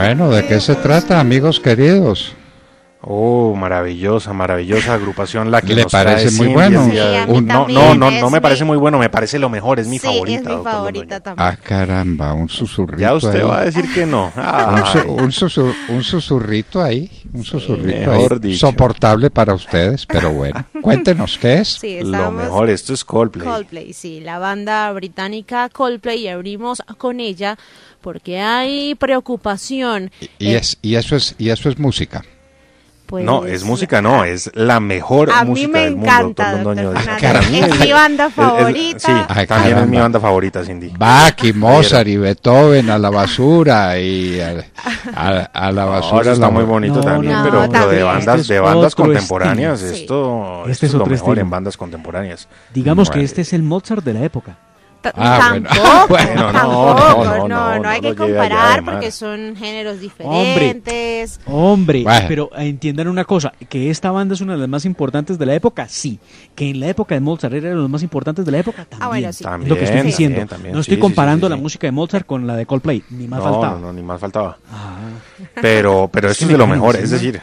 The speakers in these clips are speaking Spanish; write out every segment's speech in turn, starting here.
Bueno, ¿de qué se trata, amigos queridos? Oh, maravillosa, maravillosa agrupación la que le parece muy bueno. no, no, no, no, me parece muy bueno, me parece lo mejor, es mi sí, favorita. Es mi favorita también. Ah, caramba, un susurrito. Ya usted va a decir que no. un, ah. susur, un, susurrito ahí, un susurrito soportable para ustedes, pero bueno. Cuéntenos qué es. Sí, lo mejor, esto es Coldplay. Coldplay, sí, la banda británica Coldplay y abrimos con ella porque hay preocupación. Eh, y, eso es y eso es música. Pues, no, es música, no, ah, es la mejor música del mundo. Todo ah, mí es, es, mi banda favorita. sí, también es mi banda favorita, Cindy. Bach y Mozart y Beethoven a la basura y eh, a, la basura. está muy bonito también, pero, de bandas, de bandas contemporáneas, esto, esto es, lo mejor en bandas contemporáneas. Digamos que este es el Mozart de la época tampoco, no, no, no, hay que comparar porque son géneros diferentes. Hombre, pero entiendan una cosa, que esta banda es una de las más importantes de la época, sí. Que en la época de Mozart era de los más importantes de la época, ah, también. lo que estoy diciendo. no estoy comparando la música de Mozart con la de Coldplay, ni más faltaba. No, ni más faltaba. Ah. Pero, pero es de lo mejor, es decir.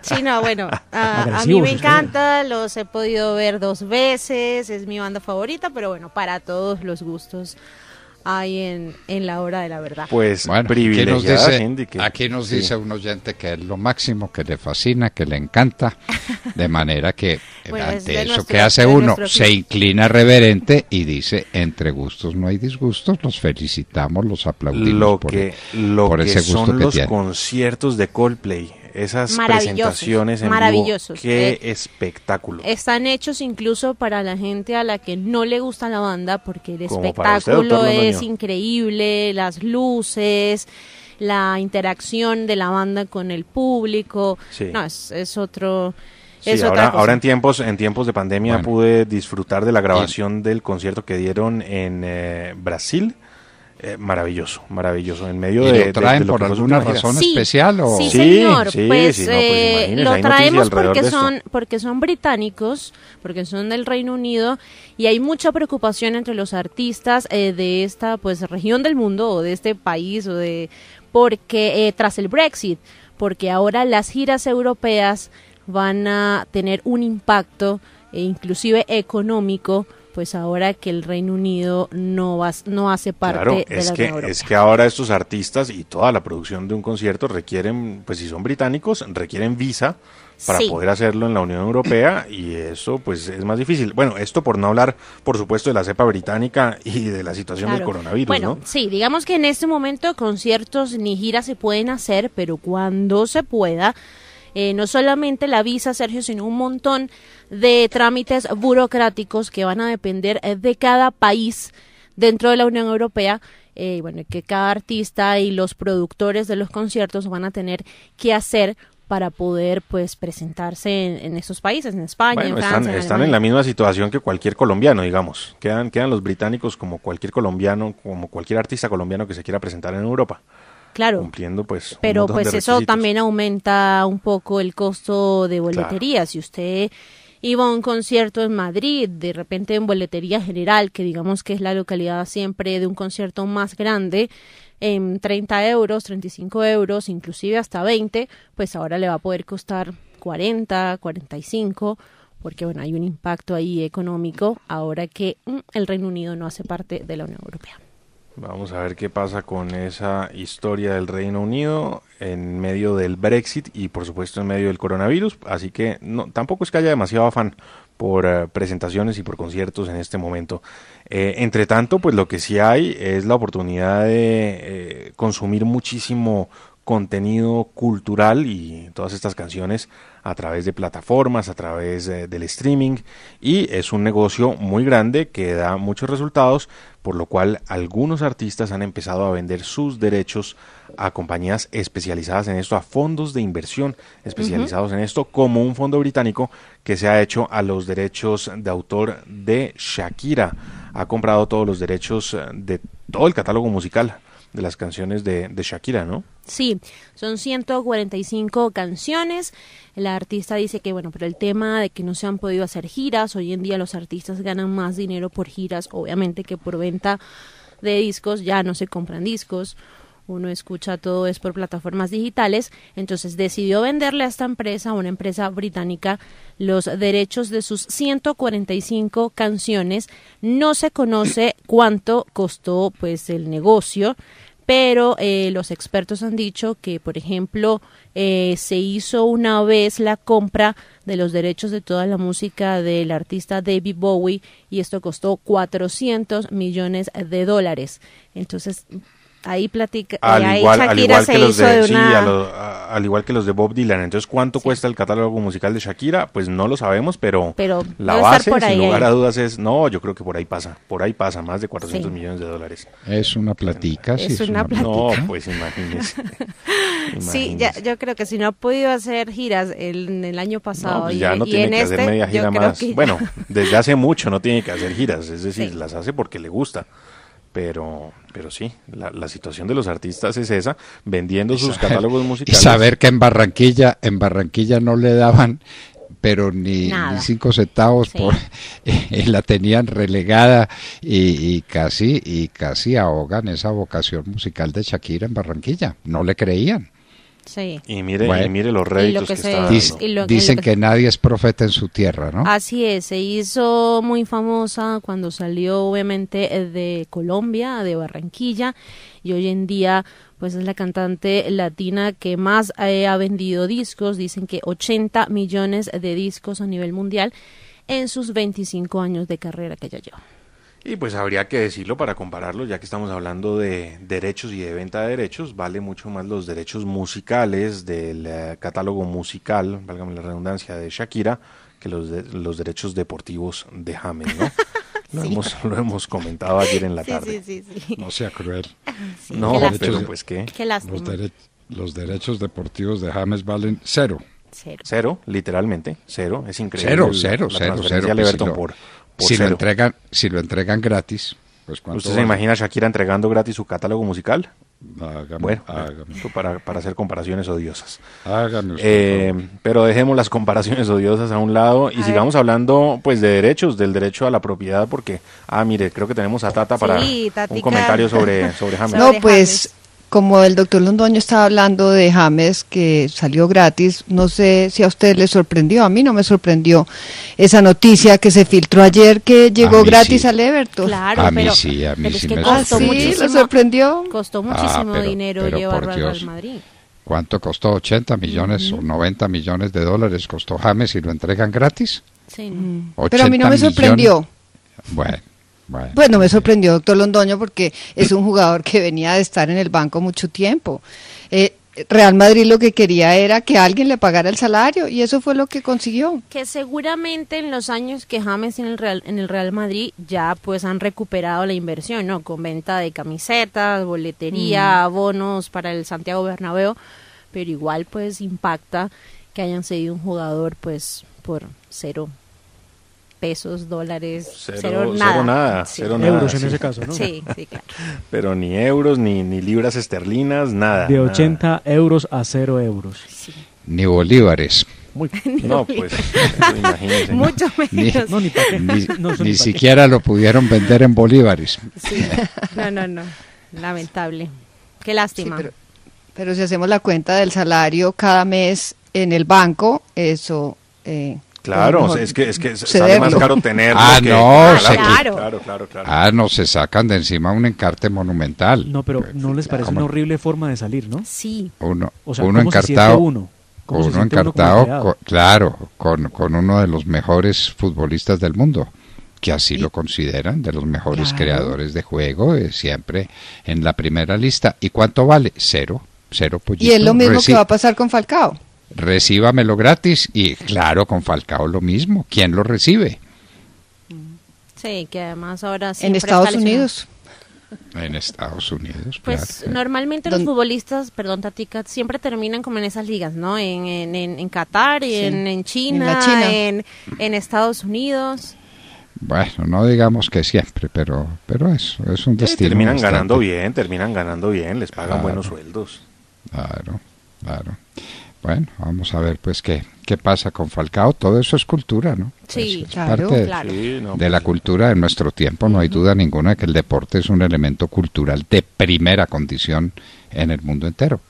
Sí, no, bueno, ah, a mí me encanta, los he podido ver dos veces, es mi banda favorita, pero bueno, para todos los los gustos hay en, en la hora de la verdad. Pues aquí nos dice un oyente que es lo máximo, que le fascina, que le encanta, de manera que eh, ante eso que hace uno se inclina reverente y dice entre gustos no hay disgustos, los felicitamos, los aplaudimos lo que, lo que son los conciertos de Coldplay esas presentaciones en qué eh, espectáculo. Están hechos incluso para la gente a la que no le gusta la banda porque el espectáculo es increíble, las luces, la interacción de la banda con el público. No, es, otro ahora, en tiempos en tiempos de pandemia pude disfrutar de la grabación del concierto que dieron en eh, Brasil eh, maravilloso, maravilloso. En medio de. ¿Lo traen por alguna razón especial? ¿o? Sí, señor. pues, sí, pues, eh, lo traemos porque son, porque son británicos, porque son del Reino Unido y hay mucha preocupación entre los artistas eh, de esta pues región del mundo o de este país o de. porque tras el Brexit, porque ahora las giras europeas van a tener un impacto e inclusive económico pues ahora que el Reino Unido no, va, no hace parte de es la que, Es que ahora estos artistas y toda la producción de un concierto requieren, pues si son británicos, requieren visa para poder hacerlo en la Unión Europea y eso pues es más difícil. Bueno, esto por no hablar, por supuesto, de la cepa británica y de la situación del coronavirus, bueno, Sí, digamos que en este momento conciertos ni giras se pueden hacer, pero cuando se pueda, eh, no solamente la visa, Sergio, sino un montón de trámites burocráticos que van a depender eh, de cada país dentro de la Unión Europea. Eh, bueno, que cada artista y los productores de los conciertos van a tener que hacer para poder pues presentarse en, esos países, en España, en Francia. Están, están en, la misma situación que cualquier colombiano, digamos. Quedan, quedan los británicos como cualquier colombiano, como cualquier artista colombiano que se quiera presentar en Europa claro, cumpliendo pues. Pero pues eso también aumenta un poco el costo de boletería. Si usted iba a un concierto en Madrid, de repente en boletería general, que digamos que es la localidad siempre de un concierto más grande, en 30 euros, 35 euros, inclusive hasta 20, pues ahora le va a poder costar 40, 45 porque bueno, hay un impacto ahí económico ahora que mm, el Reino Unido no hace parte de la Unión Europea. Vamos a ver qué pasa con esa historia del Reino Unido en medio del Brexit y por supuesto en medio del coronavirus. Así que no, tampoco es que haya demasiado afán por eh, presentaciones y por conciertos en este momento. Eh, entre tanto, pues lo que sí hay es la oportunidad de eh, consumir muchísimo contenido cultural y todas estas canciones a través de plataformas, a través eh, del streaming y es un negocio muy grande que da muchos resultados, por lo cual algunos artistas han empezado a vender sus derechos a compañías especializadas en esto, a fondos de inversión especializados en esto, como un fondo británico que se ha hecho a los derechos de autor de Shakira. Ha comprado todos los derechos eh, de todo el catálogo musical de las canciones de, de Shakira, ¿no? Sí, son 145 canciones. La artista dice que, bueno, pero el tema de que no se han podido hacer giras, hoy en día los artistas ganan más dinero por giras, obviamente, que por venta de discos, ya no se compran discos uno escucha todo es por plataformas digitales, entonces decidió venderle a esta empresa, a una empresa británica, los derechos de sus 145 canciones. No se conoce cuánto costó pues el negocio, pero eh, los expertos han dicho que, por ejemplo, eh, se hizo una vez la compra de los derechos de toda la música del artista David Bowie y esto costó 400 millones de dólares. Entonces, Ahí platica. Eh, al, ahí igual, que los de, al igual que los de Bob Dylan. Entonces, ¿cuánto cuesta el catálogo musical de Shakira? Pues no lo sabemos, pero, la base, sin lugar a dudas, es no. Yo creo que por ahí pasa, por ahí pasa más de 400 millones de dólares. Es una platica, sí. Es, una, platica. No, pues imagínese. Sí, ya, yo creo que si no ha podido hacer giras en el año pasado pues ya no tiene que hacer este, media gira más. Bueno, desde hace mucho no tiene que hacer giras, es decir, las hace porque le gusta pero pero sí, la, la, situación de los artistas es esa, vendiendo sus catálogos musicales. Y saber que en Barranquilla, en Barranquilla no le daban pero ni, cinco centavos por, eh, la tenían relegada y, casi y casi ahogan esa vocación musical de Shakira en Barranquilla no le creían Sí. Y mire, mire los réditos que, Dicen que, nadie es profeta en su tierra, ¿no? Así es, se hizo muy famosa cuando salió obviamente eh, de Colombia, de Barranquilla, y hoy en día pues es la cantante latina que más eh, ha vendido discos, dicen que 80 millones de discos a nivel mundial en sus 25 años de carrera que ya lleva. Y pues habría que decirlo para compararlo, ya que estamos hablando de derechos y de venta de derechos, vale mucho más los derechos musicales del eh, catálogo musical, válgame la redundancia, de Shakira, que los, los derechos deportivos de James, ¿no? Lo, hemos, comentado ayer en la sí, tarde. no sea cruel. no, pero pues qué. los, los derechos deportivos de James valen cero. Cero. literalmente, cero, es increíble. Cero, cero, cero, cero. Pues por, si lo entregan si lo entregan gratis pues usted se imagina Shakira entregando gratis su catálogo musical bueno Para, hacer comparaciones odiosas eh, pero dejemos las comparaciones odiosas a un lado y sigamos hablando pues de derechos del derecho a la propiedad porque ah mire creo que tenemos a Tata para un comentario sobre sobre no pues como el doctor Londoño estaba hablando de James, que salió gratis, no sé si a usted le sorprendió, a mí no me sorprendió esa noticia que se filtró ayer que llegó gratis al Everton. a mí sí, a mí sí me ah, sorprendió? Costó ah, muchísimo dinero llevarlo al Madrid. ¿Cuánto costó? ¿80 millones o 90 millones de dólares costó James y lo entregan gratis? Sí. Mm. Pero a mí no me sorprendió. Bueno. Bueno, me sorprendió, doctor Londoño, porque es un jugador que venía de estar en el banco mucho tiempo. Eh, Real Madrid lo que quería era que alguien le pagara el salario y eso fue lo que consiguió. Que seguramente en los años que James en el Real, en el Real Madrid ya pues han recuperado la inversión, ¿no? Con venta de camisetas, boletería, mm. bonos para el Santiago Bernabéu, pero igual pues impacta que hayan seguido un jugador pues por cero pesos, dólares, cero, nada. Cero nada, euros en ese caso, ¿no? Sí, sí, claro. Pero ni euros, ni, ni libras esterlinas, nada. De 80 euros a cero euros. Sí. Ni bolívares. Muy... no, pues, Mucho menos. Ni, no, ni, ni siquiera lo pudieron vender en bolívares. Sí. No, no, no. Lamentable. Qué lástima. pero, pero, si hacemos la cuenta del salario cada mes en el banco, eso eh, Claro, es que, es que sale más caro tenerlo. Ah, no, claro, claro, Ah, no, se sacan de encima un encarte monumental. No, pero eh, ¿no les parece una horrible forma de salir, no? Sí. Uno, encartado. uno? uno encartado, claro, con, uno de los mejores futbolistas del mundo que así lo consideran, de los mejores creadores de juego, eh, siempre en la primera lista. ¿Y cuánto vale? Cero, cero Y es lo mismo que va a pasar con Falcao recíbamelo gratis y claro, con Falcao lo mismo, ¿quién lo recibe? Sí, que además ahora en Estados Unidos. En Estados Unidos. Pues normalmente los futbolistas, perdón Tatica, siempre terminan como en esas ligas, ¿no? En, en, en Qatar, y en, China, en Estados Unidos. Bueno, no digamos que siempre, pero, pero es un eh, destino. terminan ganando bien, terminan ganando bien, les pagan buenos sueldos. Claro, claro. Bueno, vamos a ver pues qué, qué pasa con Falcao. Todo eso es cultura, ¿no? Sí, claro, claro. de la pues, cultura en nuestro tiempo. No hay duda ninguna que el deporte es un elemento cultural de primera condición en el mundo entero.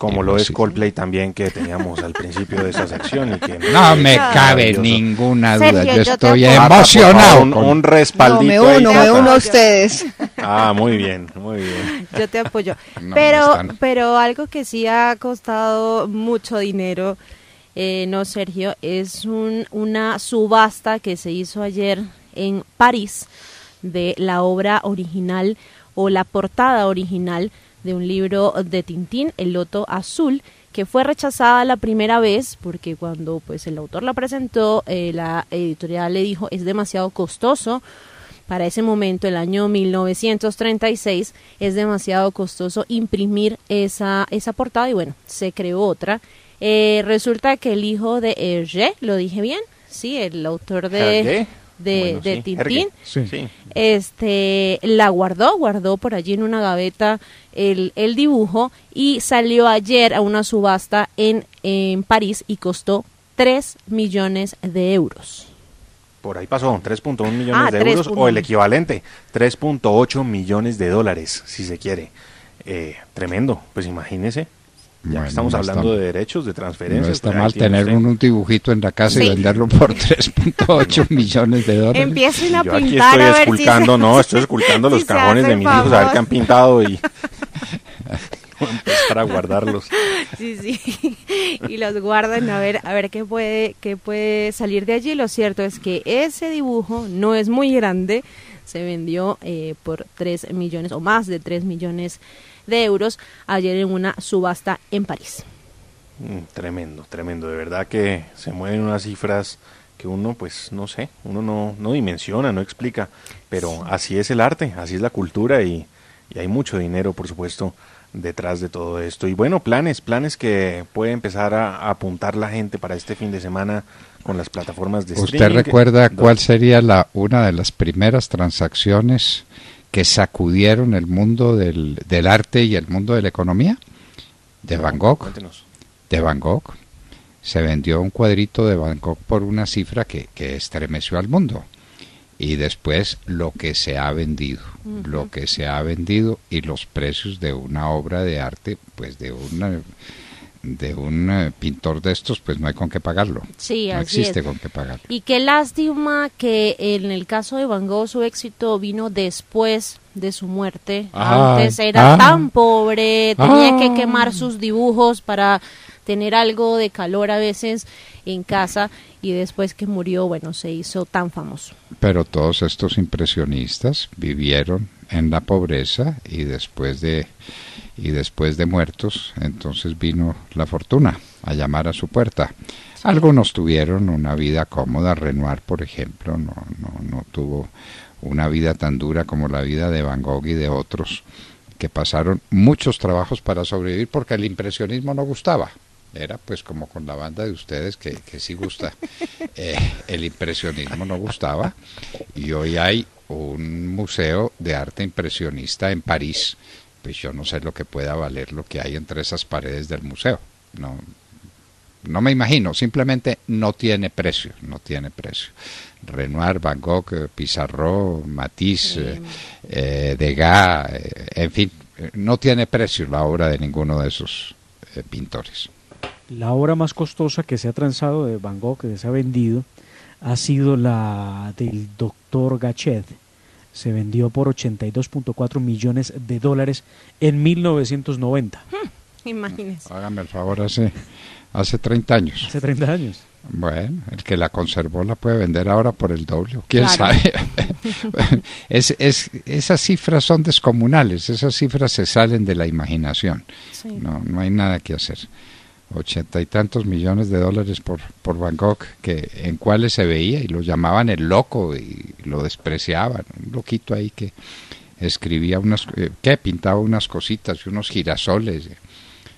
Como lo pues es Coldplay también que teníamos al principio de esa sección no me cabe ninguna duda. yo estoy emocionado. Un, un, respaldito. me uno, me uno a ustedes. Ah, muy bien, muy bien. Yo te apoyo. pero, pero algo que sí ha costado mucho dinero, eh, no Sergio, es un, una subasta que se hizo ayer en París de la obra original o la portada original de un libro de Tintín, El Loto Azul, que fue rechazada la primera vez porque cuando pues el autor la presentó, eh, la editorial le dijo es demasiado costoso. Para ese momento, el año 1936, es demasiado costoso imprimir esa, esa portada y bueno, se creó otra. Eh, resulta que el hijo de Hergé, lo dije bien, sí, el autor de de, Tintín. Este, la guardó, guardó por allí en una gaveta el, dibujo y salió ayer a una subasta en, París y costó 3 millones de euros por ahí pasó, 3.1 millones ah, de euros o el equivalente, 3.8 millones de dólares, si se quiere. Eh, tremendo, pues imagínese. Ya estamos hablando de derechos, de transferencias. No está mal tener un, dibujito en la casa y venderlo por 3.8 millones de dólares. Empiecen a Yo aquí estoy a no, estoy esculcando los cajones de mis hijos a ver qué han pintado y... para guardarlos. Sí, sí. Y los guardan a ver a ver qué puede qué puede salir de allí. Lo cierto es que ese dibujo no es muy grande. Se vendió eh, por 3 millones o más de 3 millones de euros ayer en una subasta en París. Mm, tremendo, tremendo. De verdad que se mueven unas cifras que uno, pues, no sé, uno no, no dimensiona, no explica. Pero así es el arte, así es la cultura y, hay mucho dinero, por supuesto, detrás de todo esto. Y bueno, planes, planes que puede empezar a, apuntar la gente para este fin de semana con las plataformas de ¿Usted recuerda cuál sería la una de las primeras transacciones que sacudieron el mundo del, arte y el mundo de la economía? De Van Gogh. De Van Gogh. Se vendió un cuadrito de Van Gogh por una cifra que, estremeció al mundo. Y después lo que se ha vendido, lo que se ha vendido y los precios de una obra de arte, pues de una de un eh, pintor de estos, pues no hay con qué pagarlo. Sí, no existe con qué pagarlo. Y qué lástima que en el caso de Van Gogh su éxito vino después de su muerte. Antes era ah. tan pobre, tenía que ah. quemar sus dibujos para tener algo de calor a veces en casa y después que murió, bueno, se hizo tan famoso. Pero todos estos impresionistas vivieron en la pobreza y después de y después de muertos, entonces vino la fortuna a llamar a su puerta. Algunos tuvieron una vida cómoda, Renoir, por ejemplo, no, no, no tuvo una vida tan dura como la vida de Van Gogh y de otros que pasaron muchos trabajos para sobrevivir porque el impresionismo no gustaba. Era pues como con la banda de ustedes que, que sí gusta. Eh, el impresionismo no gustaba y hoy hay un museo de arte impresionista en París, pues yo no sé lo que pueda valer lo que hay entre esas paredes del museo. No, no me imagino, simplemente no tiene precio, no tiene precio. Renoir, Van Gogh, eh, Pizarro, Matisse, eh, eh, Degas, en fin, no tiene precio la obra de ninguno de esos pintores. La obra más costosa que se ha transado de Van Gogh, que se ha vendido, ha sido la del doctor Gachet. Se vendió por 82.4 millones de dólares en 1990. Hmm, imagínese. Hágame el favor, hace, hace 30 años. Hace 30 años. Bueno, el que la conservó la puede vender ahora por el doble, quién sabe. es, es, esas cifras son descomunales, esas cifras se salen de la imaginación. No, no hay nada que hacer ochenta y tantos millones de dólares por, por Van que, en cuáles se veía y lo llamaban el loco y lo despreciaban, un loquito ahí que escribía unas, eh, que pintaba unas cositas y unos girasoles,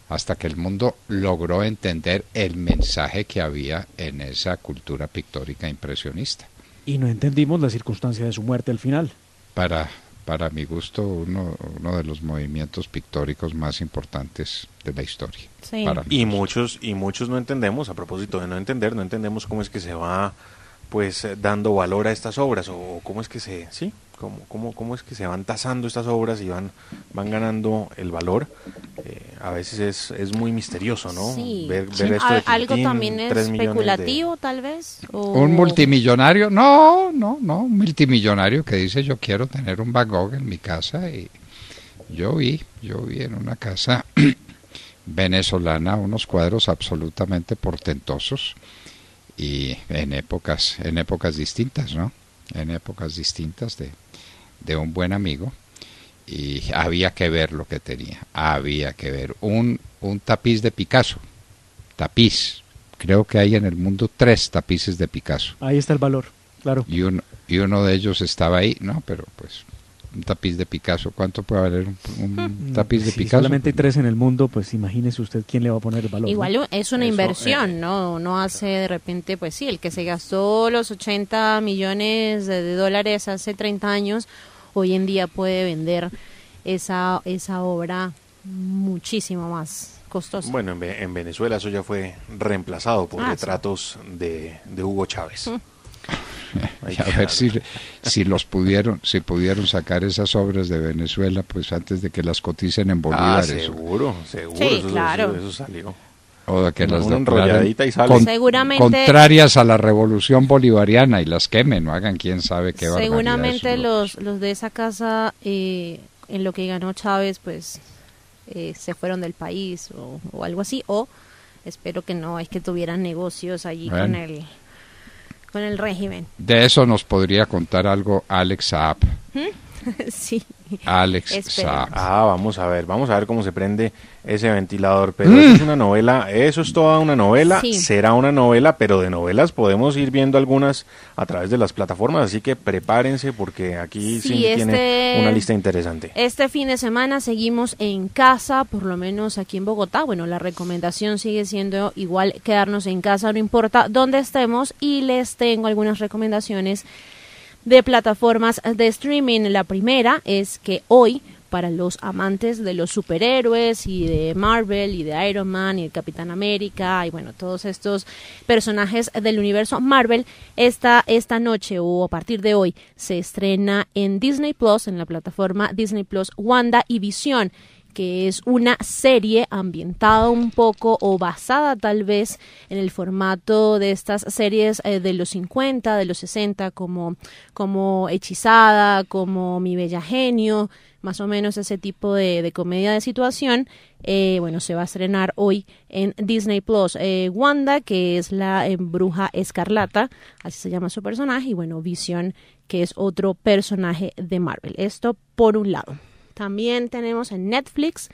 hasta que el mundo logró entender el mensaje que había en esa cultura pictórica impresionista. Y no entendimos la circunstancia de su muerte al final. Para para mi gusto, uno, uno de los movimientos pictóricos más importantes de la historia. y muchos y muchos no entendemos, a propósito de no entender, no entendemos cómo es que se va pues dando valor a estas obras o cómo es que se, sí, ¿Cómo, es que se van tasando estas obras y van, van ganando el valor? Eh, a veces es, es, muy misterioso, ¿no? Ver, ver Esto Algo también es especulativo, tal vez. Un multimillonario, no, no, no, un multimillonario que dice yo quiero tener un Van Gogh en mi casa y yo vi, yo vi en una casa venezolana unos cuadros absolutamente portentosos y en épocas en épocas distintas, ¿no? En épocas distintas de de un buen amigo y había que ver lo que tenía, había que ver un, tapiz de Picasso, tapiz, creo que hay en el mundo tres tapices de Picasso. Ahí está el valor, claro. Y, uno de ellos estaba ahí, no, pero pues un tapiz de Picasso, ¿cuánto puede valer un, hmm. mm, tapiz de Picasso? Solamente hay tres en el mundo, pues imagínese usted quién le va a poner el valor. Igual es una inversión, eh, no ¿no? hace de repente, pues sí, el que se gastó los 80 millones de, de dólares hace 30 años, hoy en día puede vender esa, esa obra muchísimo más costosa. Bueno, en, Venezuela eso ya fue reemplazado por ah, retratos de, Hugo Chávez. a ver si, los pudieron, si pudieron sacar esas obras de Venezuela, pues antes de que las coticen en ah, bolívares. Ah, seguro, seguro, claro. eso salió. O de que contrarias a la revolución bolivariana y las quemen, o hagan quién sabe qué Seguramente los, de esa casa, eh, en lo que ganó Chávez, pues eh, se fueron del país o, algo así, o espero que no, es que tuvieran negocios allí con el con el régimen. De eso nos podría contar algo Alex Saab. ¿Mm? sí. Alex Ah, vamos a ver, vamos a ver cómo se prende ese ventilador. Pero mm. es una novela, eso es toda una novela, será una novela, pero de novelas podemos ir viendo algunas a través de las plataformas, así que prepárense porque aquí sí, tiene este una lista interesante. Este fin de semana seguimos en casa, por lo menos aquí en Bogotá. Bueno, la recomendación sigue siendo igual quedarnos en casa, no importa dónde estemos, y les tengo algunas recomendaciones de plataformas de streaming. La primera es que hoy para los amantes de los superhéroes y de Marvel y de Iron Man y el Capitán América y bueno, todos estos personajes del universo Marvel, esta, esta noche o a partir de hoy se estrena en Disney Plus, en la plataforma Disney Plus Wanda y Visión que es una serie ambientada un poco o basada tal vez en el formato de estas series eh, de los 50, de los 60, como, como Hechizada, como Mi Bella Genio, más o menos ese tipo de, comedia de situación. Eh, bueno, se va a estrenar hoy en Disney Plus. Eh, Wanda, que es la eh, bruja escarlata, así se llama su personaje, y bueno, Vision, que es otro personaje de Marvel. Esto por un lado. También tenemos en Netflix,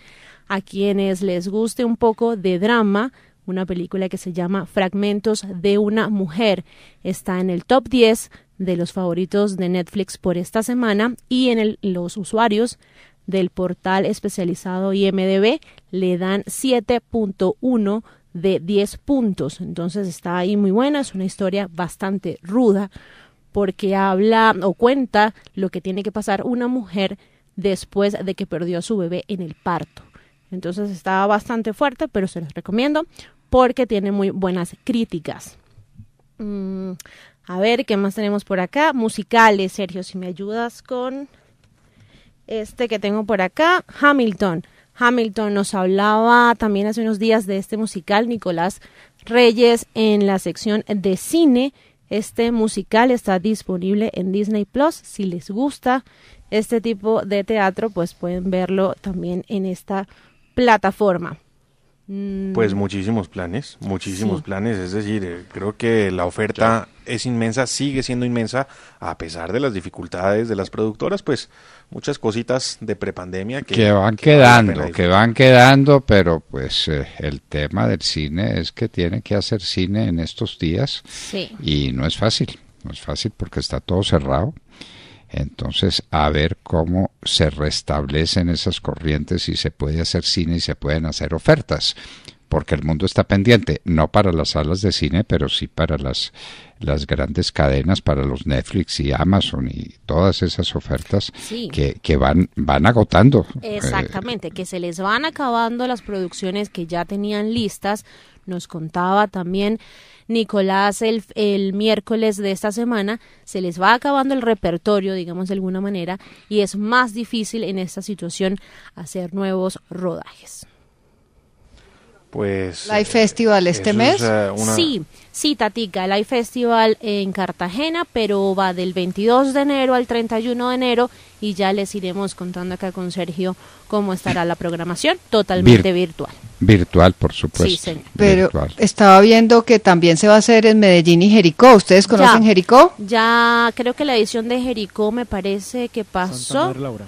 a quienes les guste un poco de drama, una película que se llama Fragmentos de una mujer. Está en el top 10 de los favoritos de Netflix por esta semana y en los usuarios del portal especializado IMDB le dan 7.1 de 10 puntos. Entonces está ahí muy buena, es una historia bastante ruda porque habla o cuenta lo que tiene que pasar una mujer después de que perdió a su bebé en el parto. Entonces estaba bastante fuerte, pero se los recomiendo porque tiene muy buenas críticas. Mm, a ver, ¿qué más tenemos por acá? Musicales, Sergio, si me ayudas con este que tengo por acá, Hamilton. Hamilton nos hablaba también hace unos días de este musical Nicolás Reyes en la sección de cine este musical está disponible en Disney Plus. Si les gusta este tipo de teatro, pues pueden verlo también en esta plataforma. Mm. Pues muchísimos planes, muchísimos planes, es decir, eh, creo que la oferta es inmensa, sigue siendo inmensa a pesar de las dificultades de las productoras, pues muchas cositas de prepandemia que, que van quedando, que van quedando, pero pues eh, el tema del cine es que tiene que hacer cine en estos días y no es fácil, no es fácil porque está todo cerrado. Entonces, a ver cómo se restablecen esas corrientes y se puede hacer cine y se pueden hacer ofertas, porque el mundo está pendiente, no para las salas de cine, pero sí para las, grandes cadenas, para los Netflix y Amazon y todas esas ofertas que, van, van agotando. Exactamente, que se les van acabando las producciones que ya tenían listas, nos contaba también Nicolás el, el, miércoles de esta semana, se les va acabando el repertorio, digamos de alguna manera, y es más difícil en esta situación hacer nuevos rodajes pues... Live Festival eh, este mes. Eh, sí, sí, Tatica, Live Festival en Cartagena, pero va del 22 de enero al 31 de enero y ya les iremos contando acá con Sergio cómo estará la programación totalmente virtual. Virtual, por supuesto. Sí, señor. Pero estaba viendo que también se va a hacer en Medellín y Jericó. ¿Ustedes conocen Jericó? Ya creo que la edición de Jericó me parece que pasó. Laura.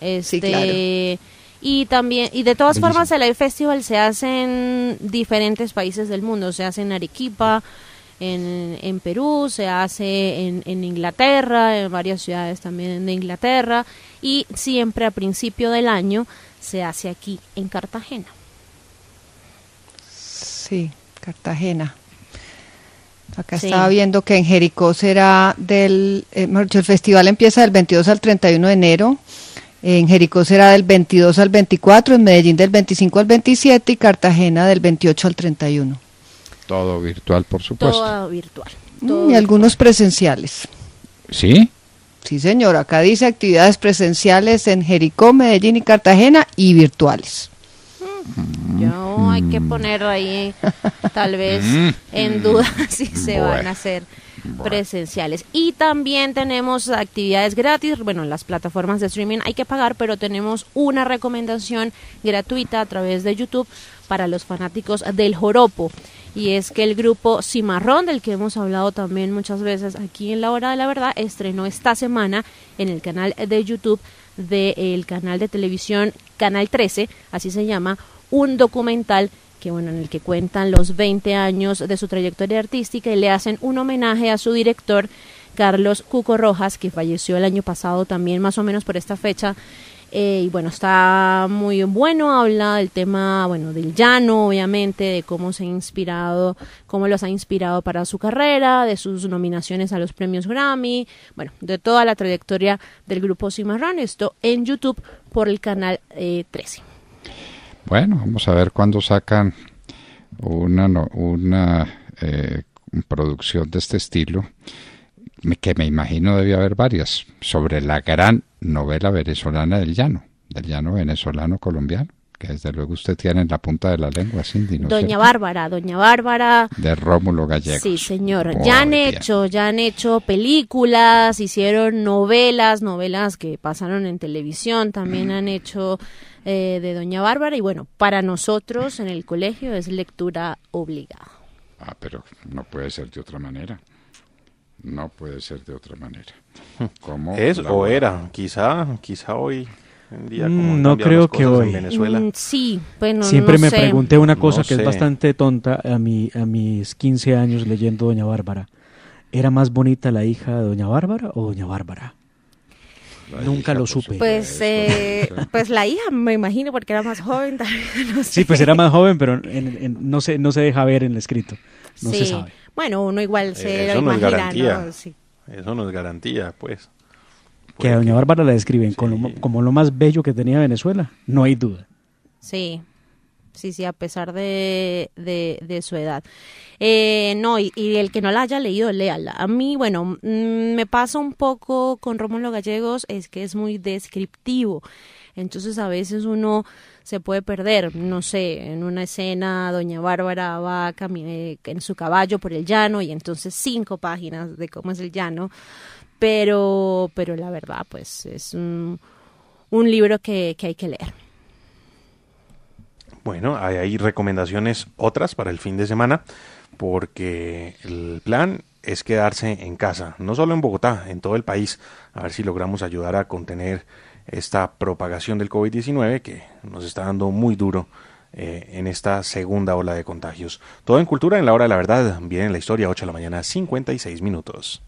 Este, sí, claro este, y también, y de todas formas el Festival se hace en diferentes países del mundo, se hace en Arequipa, en, Perú, se hace en, en Inglaterra, en varias ciudades también de Inglaterra, y siempre a principio del año se hace aquí en Cartagena. Sí, Cartagena. Acá estaba viendo que en Jericó será del, eh, el festival empieza del 22 al 31 de enero en Jericó será del 22 al 24, en Medellín del 25 al 27 y Cartagena del 28 al 31. Todo virtual, por supuesto. Todo virtual. Mm, y algunos presenciales. ¿Sí? Sí, señor. Acá dice actividades presenciales en Jericó, Medellín y Cartagena y virtuales. Mm, Yo oh, hay que mm. poner ahí, tal vez en duda si se van a hacer presenciales. Y también tenemos actividades gratis, bueno, en las plataformas de streaming hay que pagar, pero tenemos una recomendación gratuita a través de YouTube para los fanáticos del joropo. Y es que el grupo Cimarrón, del que hemos hablado también muchas veces aquí en La Hora de la Verdad, estrenó esta semana en el canal de YouTube del canal de televisión Canal 13, así se llama, un documental que bueno, en el que cuentan los 20 años de su trayectoria artística y le hacen un homenaje a su director Carlos Cuco Rojas, que falleció el año pasado también más o menos por esta fecha. Eh, y bueno, está muy bueno, habla del tema, bueno, del llano, obviamente, de cómo se ha inspirado, cómo los ha inspirado para su carrera, de sus nominaciones a los premios Grammy, bueno, de toda la trayectoria del grupo Cimarrón, esto en YouTube por el canal 13. Eh, bueno, vamos a ver cuándo sacan una, una eh, producción de este estilo, que me imagino debía haber varias, sobre la gran novela venezolana del llano, del llano venezolano colombiano que desde luego usted tiene en la punta de la lengua, Cindy. ¿no Doña Bárbara, Doña Bárbara. De Rómulo Gallegos. Sí, señor. ya han hecho, ya han hecho películas, hicieron novelas, novelas que pasaron en televisión, también han hecho eh, de Doña Bárbara. Y bueno, para nosotros en el colegio es lectura obligada. Ah, pero no puede ser de otra manera. No puede ser de otra manera. ¿Cómo es o era? Quizá, quizá hoy Mm, no creo que hoy. En Venezuela? Mm, sí, Siempre me pregunté una cosa que es bastante tonta a, mi, a mis 15 años leyendo Doña Bárbara. ¿Era más bonita la hija de Doña Bárbara o Doña Bárbara? Nunca lo supe. Pues, eh, pues la hija, me imagino, porque era más joven. También, Sí, pues era más joven, pero no, se, no se deja ver en el escrito. No se sabe. Bueno, uno igual eh, se lo imagina. Eso no es garantía, pues. Que a Doña Bárbara la describen como, lo, más bello que tenía Venezuela, no hay duda. Sí, sí, sí, a pesar de, de, su edad. Eh, no, y, y, el que no la haya leído, léala. A mí, bueno, mm, me pasa un poco con Rómulo Gallegos, es que es muy descriptivo. Entonces a veces uno se puede perder, no sé, en una escena doña Bárbara va eh, en su caballo por el llano y entonces cinco páginas de cómo es el llano pero, pero la verdad, pues es un, libro que, hay que leer. Bueno, hay, recomendaciones otras para el fin de semana, porque el plan es quedarse en casa, no solo en Bogotá, en todo el país, a ver si logramos ayudar a contener esta propagación del COVID-19 que nos está dando muy duro eh, en esta segunda ola de contagios. Todo en cultura en la hora de la verdad, bien en la historia, 8 de la mañana, 56 minutos.